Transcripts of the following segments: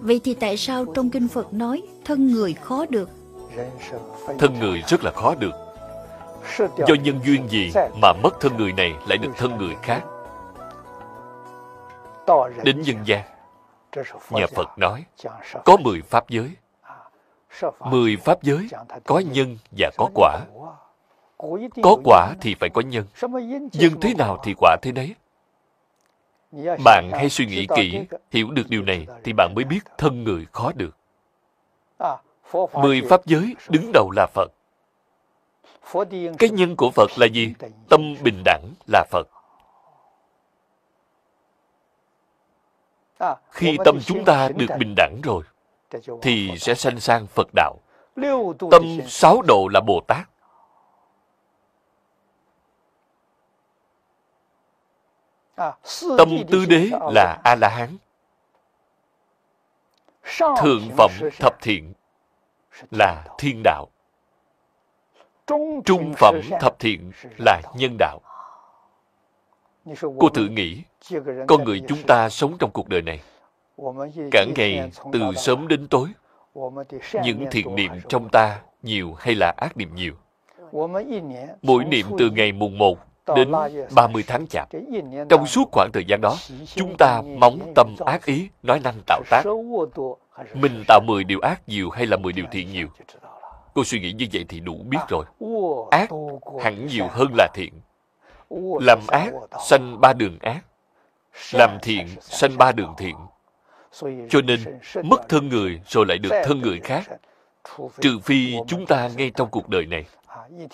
Vậy thì tại sao trong kinh Phật nói thân người khó được? Thân người rất là khó được. Do nhân duyên gì mà mất thân người này lại được thân người khác? Đến nhân gian, nhà Phật nói có mười pháp giới. mười pháp giới có nhân và có quả. Có quả thì phải có nhân. Nhân thế nào thì quả thế đấy bạn hãy suy nghĩ kỹ hiểu được điều này thì bạn mới biết thân người khó được mười pháp giới đứng đầu là phật cái nhân của phật là gì tâm bình đẳng là phật khi tâm chúng ta được bình đẳng rồi thì sẽ sanh sang phật đạo tâm sáu độ là bồ tát Tâm tư đế là A-la-hán. Thượng phẩm thập thiện là thiên đạo. Trung phẩm thập thiện là nhân đạo. Cô thử nghĩ, con người chúng ta sống trong cuộc đời này. Cả ngày, từ sớm đến tối, những thiện niệm trong ta nhiều hay là ác niệm nhiều? Mỗi niệm từ ngày mùng 1 đến 30 tháng chạp. Trong suốt khoảng thời gian đó, chúng ta móng tâm ác ý, nói năng tạo tác. Mình tạo 10 điều ác nhiều hay là 10 điều thiện nhiều? Cô suy nghĩ như vậy thì đủ biết rồi. Ác hẳn nhiều hơn là thiện. Làm ác, sanh ba đường ác. Làm thiện, sanh ba đường thiện. Cho nên, mất thân người rồi lại được thân người khác. Trừ phi chúng ta ngay trong cuộc đời này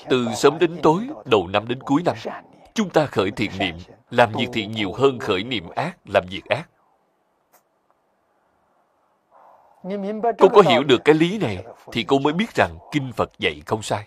từ sớm đến tối, đầu năm đến cuối năm, chúng ta khởi thiện niệm, làm việc thiện nhiều hơn khởi niệm ác, làm việc ác. Cô có hiểu được cái lý này thì cô mới biết rằng Kinh Phật dạy không sai.